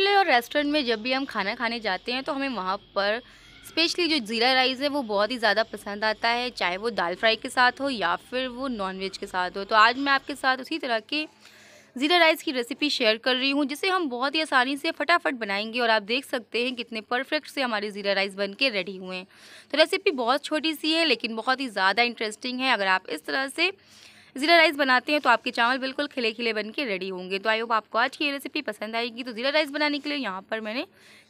hotel और restaurant में जब भी हम खाना खाने जाते हैं तो हमें वहाँ पर स्पेशली जो ज़ीरा राइस है वो बहुत ही ज़्यादा पसंद आता है चाहे वो दाल फ्राई के साथ हो या फिर वो नॉनवेज के साथ हो तो आज मैं आपके साथ उसी तरह के ज़ीरा राइस की रेसिपी शेयर कर रही हूँ जिसे हम बहुत ही आसानी से फटाफट बनाएंगे और आप देख सकते हैं कितने परफेक्ट से हमारे ज़ीरा राइस बन के रेडी हुए हैं तो रेसिपी बहुत छोटी सी है लेकिन बहुत ही ज़्यादा इंटरेस्टिंग है अगर आप इस तरह से ज़ीरा राइस बनाते हैं तो आपके चावल बिल्कुल खिले खिले बन के रेडी होंगे तो आई होप आपको आज की ये रेसिपी पसंद आएगी तो ज़ीरा राइस बनाने के लिए यहाँ पर मैंने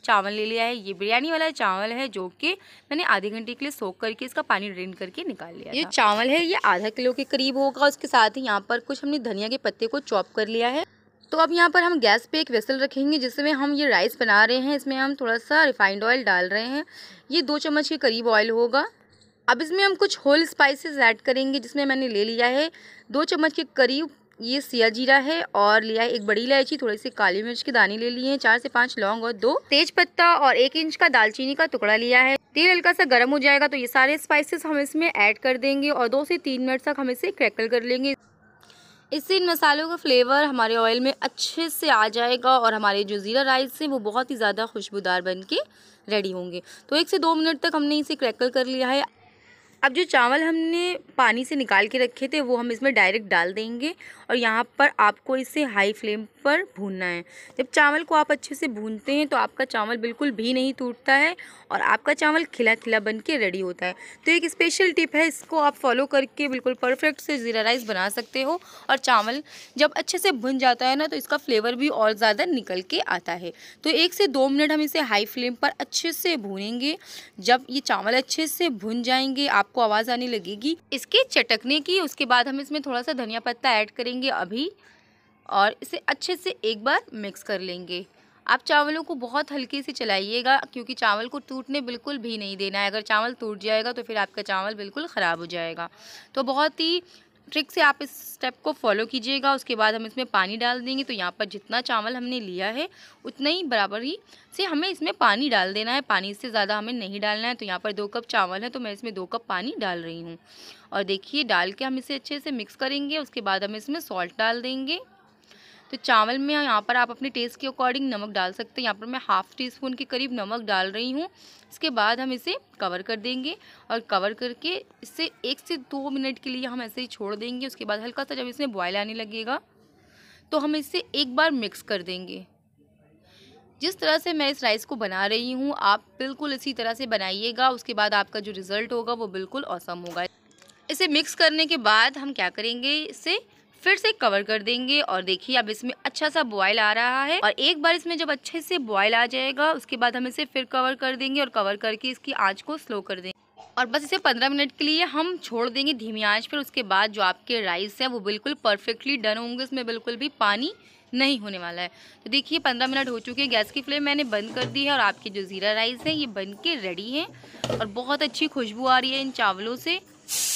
चावल ले लिया है ये बिरयानी वाला चावल है जो कि मैंने आधे घंटे के लिए सोख करके इसका पानी ड्रेन करके निकाल लिया ये चावल है ये आधा किलो के करीब होगा उसके साथ ही यहाँ पर कुछ हमने धनिया के पत्ते को चॉप कर लिया है तो अब यहाँ पर हम गैस पे एक वेसल रखेंगे जिसमें हम ये राइस बना रहे हैं इसमें हम थोड़ा सा रिफाइंड ऑयल डाल रहे हैं ये दो चम्मच के करीब ऑयल होगा अब इसमें हम कुछ होल स्पाइसेस ऐड करेंगे जिसमें मैंने ले लिया है दो चम्मच के करीब ये सिया जीरा है और लिया है एक बड़ी इलायची थोड़ी सी काली मिर्च के दाने ले लिए हैं चार से पाँच लौंग और दो तेज पत्ता और एक इंच का दालचीनी का टुकड़ा लिया है तेल हल्का सा गर्म हो जाएगा तो ये सारे स्पाइसेस हम इसमें ऐड कर देंगे और दो से तीन मिनट तक हम इसे क्रैकल कर लेंगे इससे इन मसालों का फ्लेवर हमारे ऑयल में अच्छे से आ जाएगा और हमारे जो ज़ीरा राइस हैं वो बहुत ही ज़्यादा खुशबूदार बन के रेडी होंगे तो एक से दो मिनट तक हमने इसे क्रैकल कर लिया है अब जो चावल हमने पानी से निकाल के रखे थे वो हम इसमें डायरेक्ट डाल देंगे और यहाँ पर आपको इसे हाई फ्लेम पर भूनना है जब चावल को आप अच्छे से भूनते हैं तो आपका चावल बिल्कुल भी नहीं टूटता है और आपका चावल खिला खिला बन के रेडी होता है तो एक स्पेशल टिप है इसको आप फॉलो करके बिल्कुल परफेक्ट से ज़ीरा राइस बना सकते हो और चावल जब अच्छे से भुन जाता है ना तो इसका फ्लेवर भी और ज़्यादा निकल के आता है तो एक से दो मिनट हम इसे हाई फ्लेम पर अच्छे से भूनेंगे जब ये चावल अच्छे से भुन जाएंगे आप आपको आवाज़ आने लगेगी इसके चटकने की उसके बाद हम इसमें थोड़ा सा धनिया पत्ता ऐड करेंगे अभी और इसे अच्छे से एक बार मिक्स कर लेंगे आप चावलों को बहुत हल्के से चलाइएगा क्योंकि चावल को टूटने बिल्कुल भी नहीं देना है अगर चावल टूट जाएगा तो फिर आपका चावल बिल्कुल ख़राब हो जाएगा तो बहुत ही ट्रिक से आप इस स्टेप को फॉलो कीजिएगा उसके बाद हम इसमें पानी डाल देंगे तो यहाँ पर जितना चावल हमने लिया है उतना ही बराबर ही से हमें इसमें पानी डाल देना है पानी इससे ज़्यादा हमें नहीं डालना है तो यहाँ पर दो कप चावल है तो मैं इसमें दो कप पानी डाल रही हूँ और देखिए डाल के हम इसे अच्छे से मिक्स करेंगे उसके बाद हम इसमें सॉल्ट डाल देंगे तो चावल में यहाँ पर आप अपने टेस्ट के अकॉर्डिंग नमक डाल सकते हैं यहाँ पर मैं हाफ़ टी स्पून के करीब नमक डाल रही हूँ इसके बाद हम इसे कवर कर देंगे और कवर करके इसे एक से दो मिनट के लिए हम ऐसे ही छोड़ देंगे उसके बाद हल्का सा जब इसमें बॉयल आने लगेगा तो हम इसे एक बार मिक्स कर देंगे जिस तरह से मैं इस राइस को बना रही हूँ आप बिल्कुल इसी तरह से बनाइएगा उसके बाद आपका जो रिज़ल्ट होगा वो बिल्कुल औसम होगा इसे मिक्स करने के बाद हम क्या करेंगे इसे फिर से कवर कर देंगे और देखिए अब इसमें अच्छा सा बॉयल आ रहा है और एक बार इसमें जब अच्छे से बॉयल आ जाएगा उसके बाद हम इसे फिर कवर कर देंगे और कवर करके इसकी आँच को स्लो कर देंगे और बस इसे 15 मिनट के लिए हम छोड़ देंगे धीमी आंच पर उसके बाद जो आपके राइस है वो बिल्कुल परफेक्टली डन होंगे उसमें बिल्कुल भी पानी नहीं होने वाला है तो देखिए 15 मिनट हो चुके हैं गैस की फ्लेम मैंने बंद कर दी है और आपके जो ज़ीरा राइस है ये बन के रेडी हैं और बहुत अच्छी खुशबू आ रही है इन चावलों से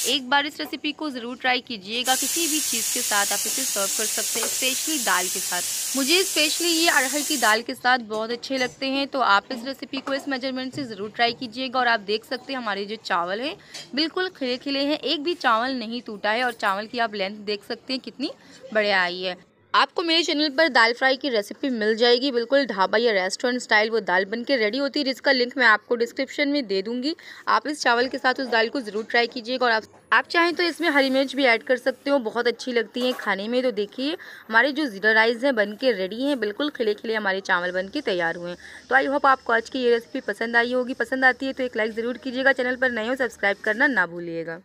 एक बार इस रेसिपी को ज़रूर ट्राई कीजिएगा किसी भी चीज़ के साथ आप इसे सर्व कर सकते हैं स्पेशली दाल के साथ मुझे स्पेशली ये अरहर की दाल के साथ बहुत अच्छे लगते हैं तो आप इस रेसिपी को इस मेजरमेंट से ज़रूर ट्राई कीजिएगा और आप देख सकते हैं हमारे जो चावल है बिल्कुल खिले खिले हैं एक भी चावल नहीं टूटा है और चावल की आप लेंथ देख सकते हैं कितनी बढ़िया आई है आपको मेरे चैनल पर दाल फ्राई की रेसिपी मिल जाएगी बिल्कुल ढाबा या रेस्टोरेंट स्टाइल वो दाल बन के रेडी होती है जिसका लिंक मैं आपको डिस्क्रिप्शन में दे दूंगी आप इस चावल के साथ उस दाल को ज़रूर ट्राई कीजिएगा और आप आप चाहें तो इसमें हरी मिर्च भी ऐड कर सकते हो बहुत अच्छी लगती है खाने में तो देखिए हमारे जो ज़ीरा राइस हैं बन के रेडी हैं बिल्कुल खिले खिले हमारे चावल बन के तैयार हुए हैं तो आई होप आपको आज की ये रेसिपी पसंद आई होगी पसंद आती है तो एक लाइक ज़रूर कीजिएगा चैनल पर नए हो सब्सक्राइब करना ना भूलिएगा